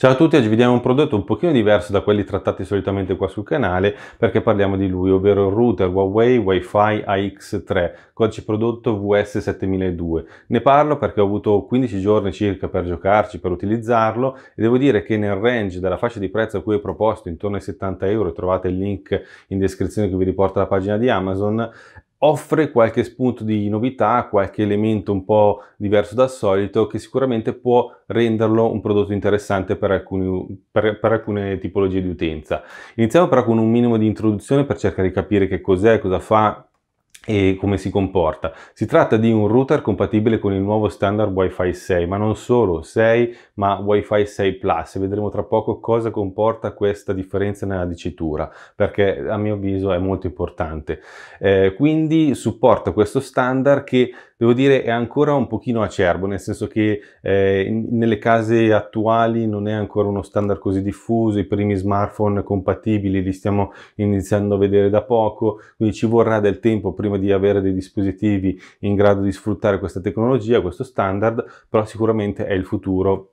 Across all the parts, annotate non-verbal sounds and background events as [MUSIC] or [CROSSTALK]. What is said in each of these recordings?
Ciao a tutti, oggi vediamo un prodotto un pochino diverso da quelli trattati solitamente qua sul canale perché parliamo di lui, ovvero il router Huawei Wi-Fi AX3, codice prodotto VS7002. Ne parlo perché ho avuto 15 giorni circa per giocarci, per utilizzarlo e devo dire che nel range della fascia di prezzo a cui ho proposto, intorno ai 70 euro, trovate il link in descrizione che vi riporta la pagina di Amazon, offre qualche spunto di novità, qualche elemento un po' diverso dal solito che sicuramente può renderlo un prodotto interessante per, alcuni, per, per, alcune tipologie di utenza. Iniziamo però con un minimo di introduzione per cercare di capire che cos'è, cosa fa, e come si comporta. Si tratta di un router compatibile con il nuovo standard Wi-Fi 6, ma non solo 6, ma Wi-Fi 6 Plus. Vedremo tra poco cosa comporta questa differenza nella dicitura, perché a mio avviso è molto importante. Eh, quindi supporta questo standard che devo dire è ancora un pochino acerbo, nel senso che eh, nelle case attuali non è ancora uno standard così diffuso, i primi smartphone compatibili li stiamo iniziando a vedere da poco, quindi ci vorrà del tempo prima di avere dei dispositivi in grado di sfruttare questa tecnologia, questo standard, però sicuramente è il futuro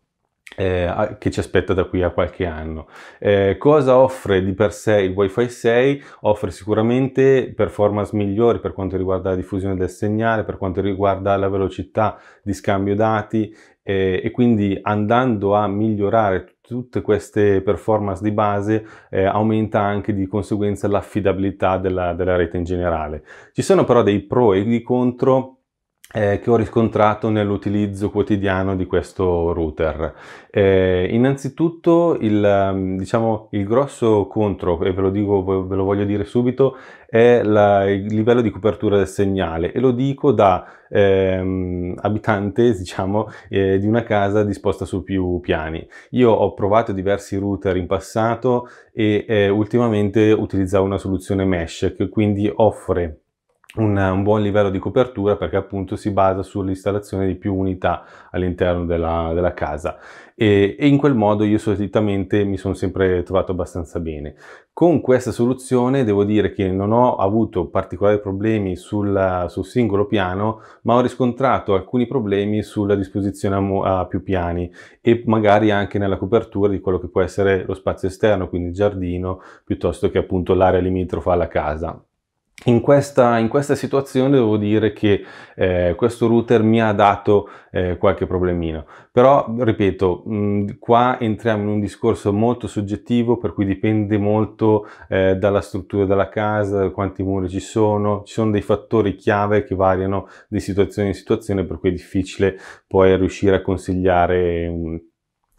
eh, che ci aspetta da qui a qualche anno. Eh, cosa offre di per sé il WiFi 6? Offre sicuramente performance migliori per quanto riguarda la diffusione del segnale, per quanto riguarda la velocità di scambio dati eh, e quindi andando a migliorare tutte queste performance di base eh, aumenta anche di conseguenza l'affidabilità della, della rete in generale. Ci sono però dei pro e dei contro eh, che ho riscontrato nell'utilizzo quotidiano di questo router. Eh, innanzitutto il, mm, diciamo, il grosso contro, e ve lo, dico, ve lo voglio dire subito, è la, il livello di copertura del segnale e lo dico da ehm, abitante [LAUGHS] diciamo eh, di una casa disposta su più piani. Io ho provato diversi router in passato e eh, ultimamente utilizzavo una soluzione mesh che quindi offre un, un, buon livello di copertura perché appunto si basa sull'installazione di più unità all'interno della, della casa e, e, in quel modo io solitamente mi sono sempre trovato abbastanza bene. Con questa soluzione devo dire che non ho avuto particolari problemi sulla, sul singolo piano ma ho riscontrato alcuni problemi sulla disposizione a, a più piani e magari anche nella copertura di quello che può essere lo spazio esterno quindi il giardino piuttosto che appunto l'area limitrofa alla casa. In questa, in questa, situazione devo dire che eh, questo router mi ha dato eh, qualche problemino, però ripeto, mh, qua entriamo in un discorso molto soggettivo per cui dipende molto eh, dalla struttura della casa, da quanti muri ci sono, ci sono dei fattori chiave che variano di situazione in situazione per cui è difficile poi riuscire a consigliare... Mh,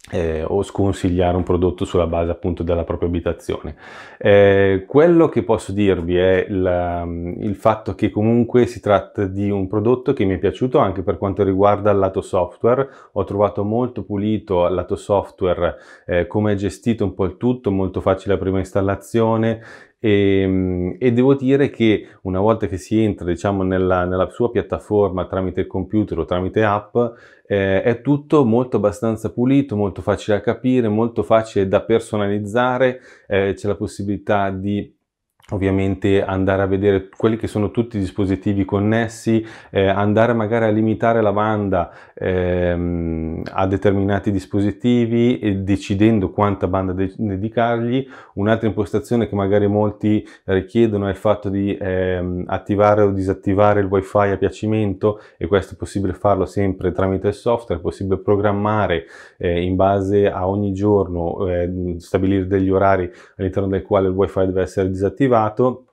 eh, o sconsigliare un prodotto sulla base appunto della propria abitazione. Eh, quello che posso dirvi è la, il fatto che comunque si tratta di un prodotto che mi è piaciuto anche per quanto riguarda il lato software, ho trovato molto pulito il lato software, eh, come è gestito un po' il tutto, molto facile la prima installazione, e, ehm, e, devo dire che una volta che si entra diciamo, nella, nella, sua piattaforma tramite il computer o tramite app eh, è tutto molto abbastanza pulito, molto facile da capire, molto facile da personalizzare, eh, c'è la possibilità di ovviamente andare a vedere quelli che sono tutti i dispositivi connessi, eh, andare magari a limitare la banda ehm, a determinati dispositivi e eh, decidendo quanta banda de- dedicargli. Un'altra impostazione che magari molti richiedono è il fatto di ehm, attivare o disattivare il wifi a piacimento e questo è possibile farlo sempre tramite il software, è possibile programmare eh, in base a ogni giorno, eh, stabilire degli orari all'interno del quale il wifi deve essere disattivato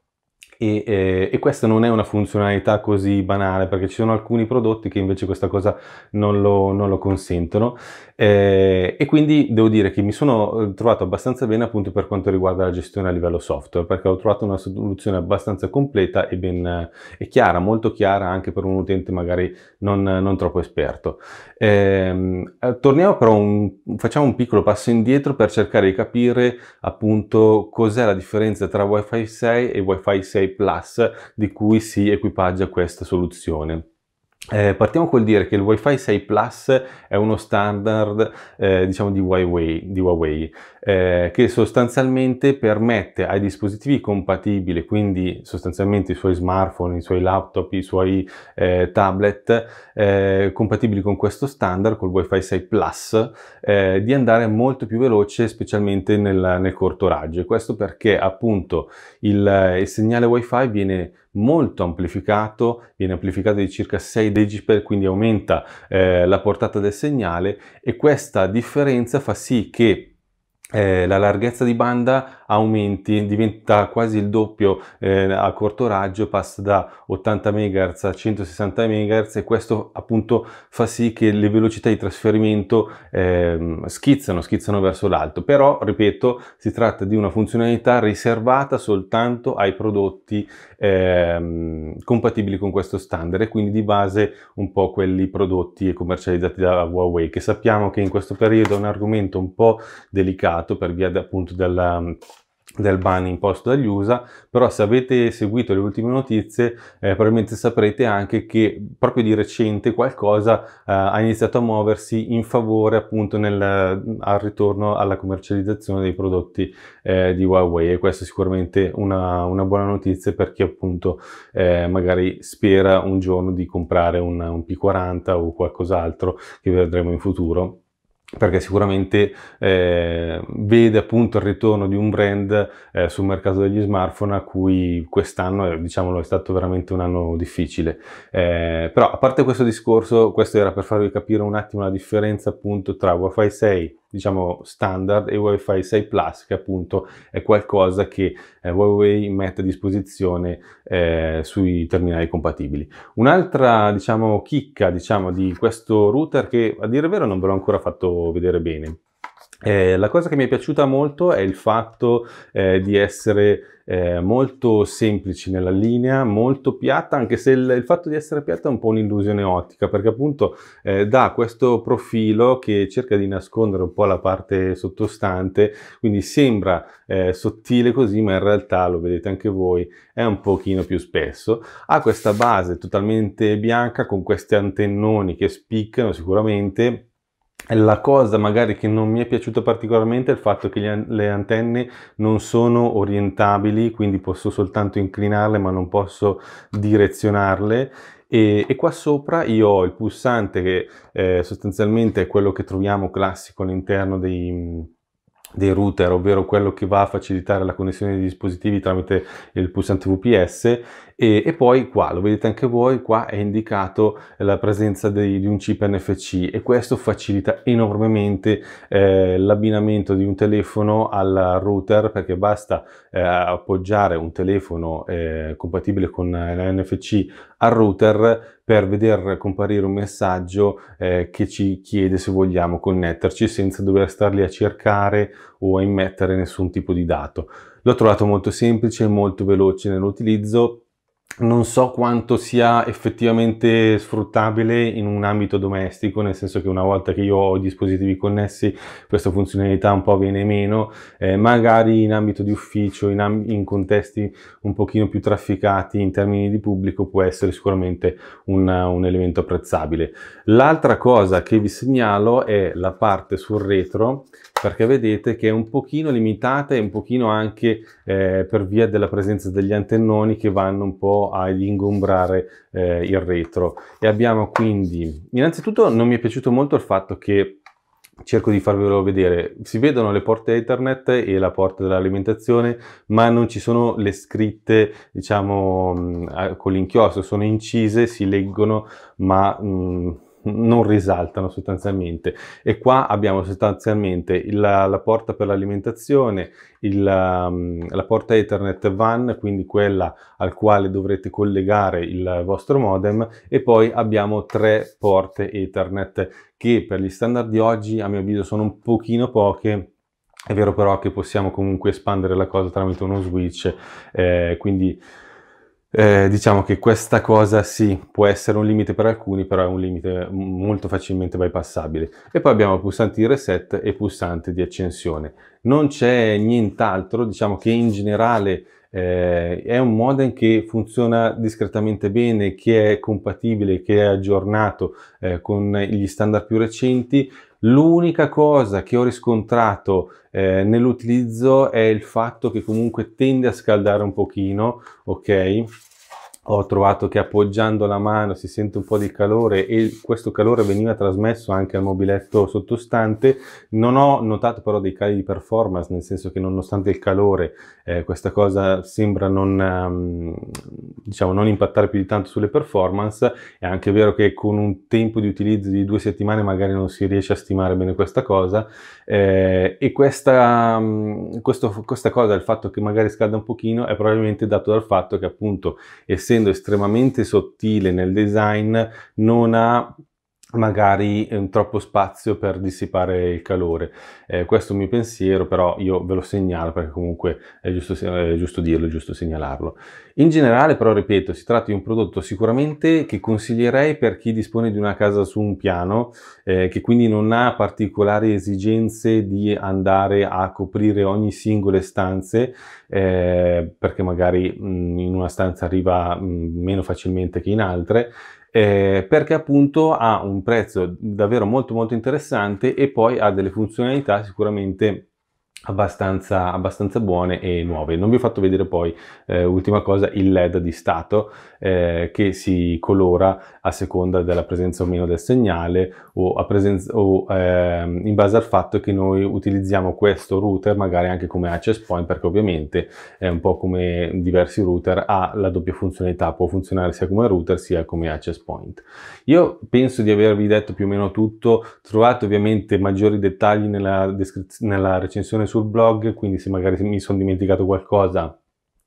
e, eh, e, questa non è una funzionalità così banale perché ci sono alcuni prodotti che invece questa cosa non lo, non lo consentono eh, e quindi devo dire che mi sono eh, trovato abbastanza bene appunto per quanto riguarda la gestione a livello software perché ho trovato una soluzione abbastanza completa e ben eh, e chiara, molto chiara anche per un utente magari non, non troppo esperto. Ehm, eh, torniamo però, un, facciamo un piccolo passo indietro per cercare di capire appunto cos'è la differenza tra WiFi 6 e WiFi 6 6 Plus di cui si equipaggia questa soluzione. Eh, partiamo col dire che il WiFi 6 Plus è uno standard eh, diciamo di Huawei, di Huawei eh, che sostanzialmente permette ai dispositivi compatibili, quindi sostanzialmente i suoi smartphone, i suoi laptop, i suoi eh, tablet eh, compatibili con questo standard, col WiFi 6 Plus, eh, di andare molto più veloce specialmente nel, nel corto raggio. E questo perché appunto il, il segnale WiFi viene molto amplificato, viene amplificato di circa 6 decibel, quindi aumenta eh, la portata del segnale e questa differenza fa sì che eh, la larghezza di banda aumenti, diventa quasi il doppio eh, a corto raggio, passa da 80 MHz a 160 MHz e questo appunto fa sì che le velocità di trasferimento eh, schizzano, schizzano verso l'alto. Però, ripeto, si tratta di una funzionalità riservata soltanto ai prodotti eh, compatibili con questo standard e quindi di base un po' quelli prodotti e commercializzati da Huawei, che sappiamo che in questo periodo è un argomento un po' delicato per via appunto della del ban imposto dagli USA, però se avete seguito le ultime notizie eh, probabilmente saprete anche che proprio di recente qualcosa eh, ha iniziato a muoversi in favore appunto nel, al ritorno alla commercializzazione dei prodotti eh, di Huawei e questa è sicuramente una, una buona notizia per chi appunto eh, magari spera un giorno di comprare un, un P40 o qualcos'altro che vedremo in futuro perché sicuramente eh, vede appunto il ritorno di un brand eh, sul mercato degli smartphone a cui quest'anno, eh, diciamolo, è stato veramente un anno difficile. Eh, però a parte questo discorso, questo era per farvi capire un attimo la differenza appunto tra Wi-Fi 6 diciamo standard e Wi-Fi 6 Plus che appunto è qualcosa che eh, Huawei mette a disposizione eh, sui terminali compatibili. Un'altra diciamo chicca diciamo di questo router che a dire vero non ve l'ho ancora fatto vedere bene eh, la cosa che mi è piaciuta molto è il fatto eh, di essere eh, molto semplici nella linea, molto piatta, anche se il, il, fatto di essere piatta è un po' un'illusione ottica, perché appunto eh, dà questo profilo che cerca di nascondere un po' la parte sottostante, quindi sembra eh, sottile così, ma in realtà lo vedete anche voi, è un pochino più spesso. Ha questa base totalmente bianca con questi antennoni che spiccano sicuramente, la cosa magari che non mi è piaciuta particolarmente è il fatto che le antenne non sono orientabili, quindi posso soltanto inclinarle ma non posso direzionarle e, e, qua sopra io ho il pulsante che eh, sostanzialmente è quello che troviamo classico all'interno dei, dei router, ovvero quello che va a facilitare la connessione dei dispositivi tramite il pulsante VPS e, e poi qua lo vedete anche voi, qua è indicato la presenza dei, di un chip NFC e questo facilita enormemente eh, l'abbinamento di un telefono al router perché basta eh, appoggiare un telefono eh, compatibile con l'NFC al router per veder comparire un messaggio eh, che ci chiede se vogliamo connetterci senza dover star lì a cercare o a immettere nessun tipo di dato. L'ho trovato molto semplice e molto veloce nell'utilizzo non so quanto sia effettivamente sfruttabile in un ambito domestico, nel senso che una volta che io ho i dispositivi connessi questa funzionalità un po' viene meno, eh, magari in ambito di ufficio, in, amb- in, contesti un pochino più trafficati in termini di pubblico può essere sicuramente una, un elemento apprezzabile. L'altra cosa che vi segnalo è la parte sul retro perché vedete che è un pochino limitata e un pochino anche eh, per via della presenza degli antennoni che vanno un po' ad ingombrare eh, il retro e abbiamo quindi innanzitutto non mi è piaciuto molto il fatto che cerco di farvelo vedere si vedono le porte ethernet e la porta dell'alimentazione ma non ci sono le scritte diciamo mm, con l'inchiostro sono incise si leggono ma mh, mm, non risaltano sostanzialmente e qua abbiamo sostanzialmente il, la, porta per l'alimentazione, um, la, porta Ethernet WAN, quindi quella al quale dovrete collegare il vostro modem e poi abbiamo tre porte Ethernet che per gli standard di oggi a mio avviso sono un pochino poche è vero però che possiamo comunque espandere la cosa tramite uno switch, eh, quindi eh, diciamo che questa cosa sì, può essere un limite per alcuni, però è un limite molto facilmente bypassabile. E poi abbiamo pulsanti di reset e pulsante di accensione. Non c'è nient'altro, diciamo che in generale eh, è un modem che funziona discretamente bene, che è compatibile, che è aggiornato eh, con gli standard più recenti, L'unica cosa che ho riscontrato eh, nell'utilizzo è il fatto che comunque tende a scaldare un pochino, ok? ho trovato che appoggiando la mano si sente un po' di calore e questo calore veniva trasmesso anche al mobiletto sottostante. Non ho notato però dei cali di performance, nel senso che nonostante il calore eh, questa cosa sembra non, um, diciamo, non impattare più di tanto sulle performance. È anche vero che con un tempo di utilizzo di due settimane magari non si riesce a stimare bene questa cosa eh, e questa, um, questo, questa cosa, il fatto che magari scalda un pochino, è probabilmente dato dal fatto che appunto essendo essendo estremamente sottile nel design non ha magari ehm, troppo spazio per dissipare il calore. Eh, questo è un mio pensiero, però io ve lo segnalo perché comunque è giusto, è giusto dirlo, è giusto segnalarlo. In generale, però, ripeto, si tratta di un prodotto sicuramente che consiglierei per chi dispone di una casa su un piano, eh, che quindi non ha particolari esigenze di andare a coprire ogni singola stanza, eh, perché magari mh, in una stanza arriva mh, meno facilmente che in altre eh, perché appunto ha un prezzo davvero molto molto interessante e poi ha delle funzionalità sicuramente Abbastanza, abbastanza, buone e nuove. Non vi ho fatto vedere poi, eh, ultima cosa, il LED di stato eh, che si colora a seconda della presenza o meno del segnale o, o eh, in base al fatto che noi utilizziamo questo router magari anche come access point perché ovviamente è un po' come diversi router ha la doppia funzionalità, può funzionare sia come router sia come access point. Io penso di avervi detto più o meno tutto, trovate ovviamente maggiori dettagli nella, nella recensione su sul blog, quindi se magari mi sono dimenticato qualcosa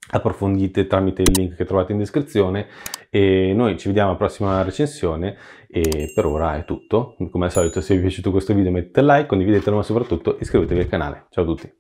approfondite tramite il link che trovate in descrizione e noi ci vediamo alla prossima recensione e per ora è tutto come al solito se vi è piaciuto questo video mettete like condividetelo ma soprattutto iscrivetevi al canale ciao a tutti